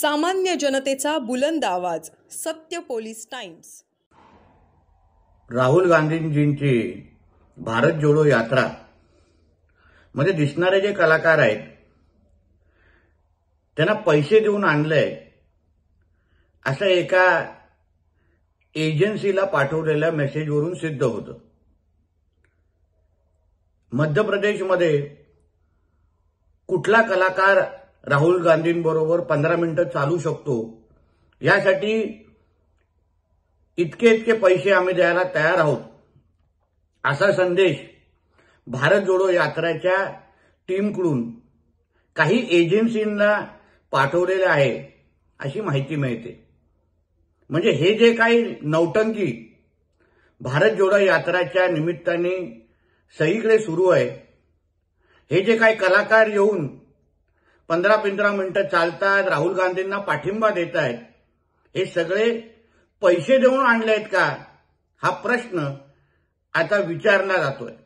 सामान्य जनतेचा बुलंद आवाज सत्य पोलीस टाइम्स राहुल गांधीजींची भारत जोडो यात्रा मध्ये दिसणारे जे कलाकार आहेत त्यांना पैसे देऊन आणलंय असं एका एजन्सीला पाठवलेल्या मेसेजवरून सिद्ध होत मध्य प्रदेशमध्ये कुठला कलाकार राहुल गांधींबरोबर पंधरा मिनिटं चालू शकतो यासाठी इतके इतके पैसे आम्ही द्यायला तयार आहोत असा संदेश भारत जोडो यात्राच्या टीमकडून काही एजन्सींना पाठवलेले आहे अशी माहिती मिळते म्हणजे हे जे काही नौटंकी भारत जोडो यात्राच्या निमित्ताने सहीकडे सुरू आहे हे जे काही कलाकार येऊन पंधरा पंधरा मिनिटं चालतात राहुल गांधींना पाठिंबा देत आहेत हे सगळे पैसे देऊन आणले आहेत का हा प्रश्न आता विचारला जातोय